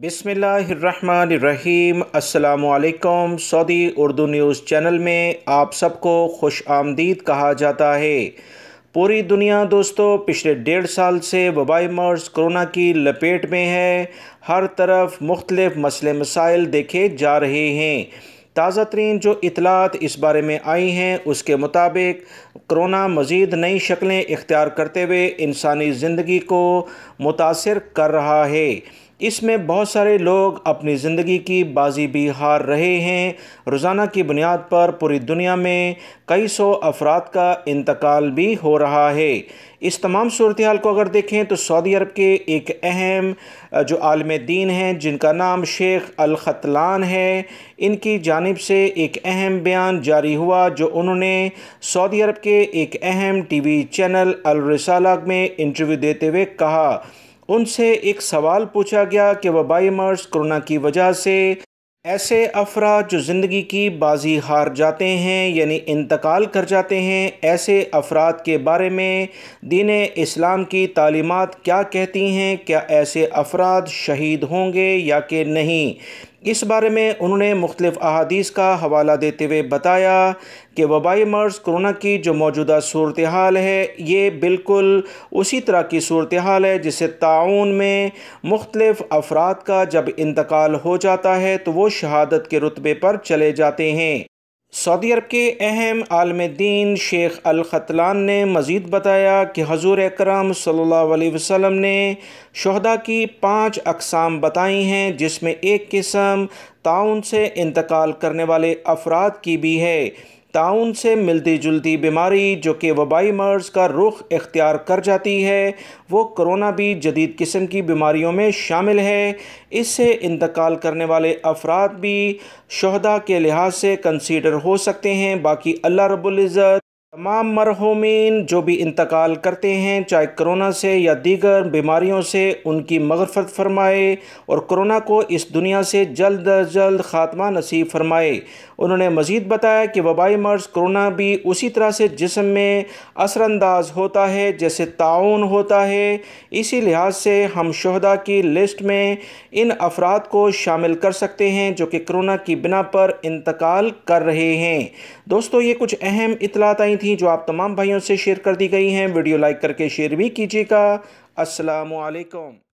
بسم اللہ الرحمن الرحیم السلام علیکم سعودی اردو نیوز چینل میں آپ سب کو خوش آمدید کہا جاتا ہے پوری دنیا دوستو پچھلے ڈیڑھ سال سے وبائی مرض کرونا کی لپیٹ میں ہے ہر طرف مختلف مسئلے مسائل دیکھے جا رہے ہیں تازہ ترین جو اطلاعات اس بارے میں آئی ہیں اس کے مطابق کرونا مزید نئی شکلیں اختیار کرتے ہوئے انسانی زندگی کو متاثر کر رہا ہے اس میں بہت سارے لوگ اپنی زندگی کی بازی بھی ہار رہے ہیں روزانہ کی بنیاد پر پوری دنیا میں کئی سو افراد کا انتقال بھی ہو رہا ہے اس تمام صورتحال کو اگر دیکھیں تو سعودی عرب کے ایک اہم جو عالم دین ہیں جن کا نام شیخ الخطلان ہے ان کی جانب سے ایک اہم بیان جاری ہوا جو انہوں نے سعودی عرب کے ایک اہم ٹی وی چینل الرسالہ میں انٹرویو دیتے ہوئے کہا ان سے ایک سوال پوچھا گیا کہ وبائی مرض کرونا کی وجہ سے ایسے افراد جو زندگی کی بازی ہار جاتے ہیں یعنی انتقال کر جاتے ہیں ایسے افراد کے بارے میں دین اسلام کی تعلیمات کیا کہتی ہیں کیا ایسے افراد شہید ہوں گے یا کہ نہیں اس بارے میں انہوں نے مختلف احادیث کا حوالہ دیتے ہوئے بتایا کہ وبائی مرض کرونا کی جو موجودہ صورتحال ہے یہ بالکل اسی طرح کی صورتحال ہے جسے تعاون میں مختلف افراد کا جب انتقال ہو جاتا ہے تو وہ شہادت کے رتبے پر چلے جاتے ہیں سعودی عرب کے اہم عالم دین شیخ الختلان نے مزید بتایا کہ حضور اکرم صلی اللہ علیہ وسلم نے شہدہ کی پانچ اقسام بتائی ہیں جس میں ایک قسم تعاون سے انتقال کرنے والے افراد کی بھی ہے تعاون سے ملتی جلتی بیماری جو کہ وبائی مرض کا رخ اختیار کر جاتی ہے وہ کرونا بھی جدید قسم کی بیماریوں میں شامل ہے اس سے انتقال کرنے والے افراد بھی شہدہ کے لحاظ سے کنسیڈر ہو سکتے ہیں باقی اللہ رب العزت تمام مرحومین جو بھی انتقال کرتے ہیں چاہے کرونا سے یا دیگر بیماریوں سے ان کی مغرفت فرمائے اور کرونا کو اس دنیا سے جلد از جلد خاتمہ نصیب فرمائے انہوں نے مزید بتایا کہ وبائی مرض کرونا بھی اسی طرح سے جسم میں اثر انداز ہوتا ہے جیسے تعاون ہوتا ہے اسی لحاظ سے ہم شہدہ کی لسٹ میں ان افراد کو شامل کر سکتے ہیں جو کہ کرونا کی بنا پر انتقال کر رہے ہیں دوستو یہ کچھ اہم اطلاعات جو آپ تمام بھائیوں سے شیئر کر دی گئی ہیں ویڈیو لائک کر کے شیئر بھی کیجیے گا السلام علیکم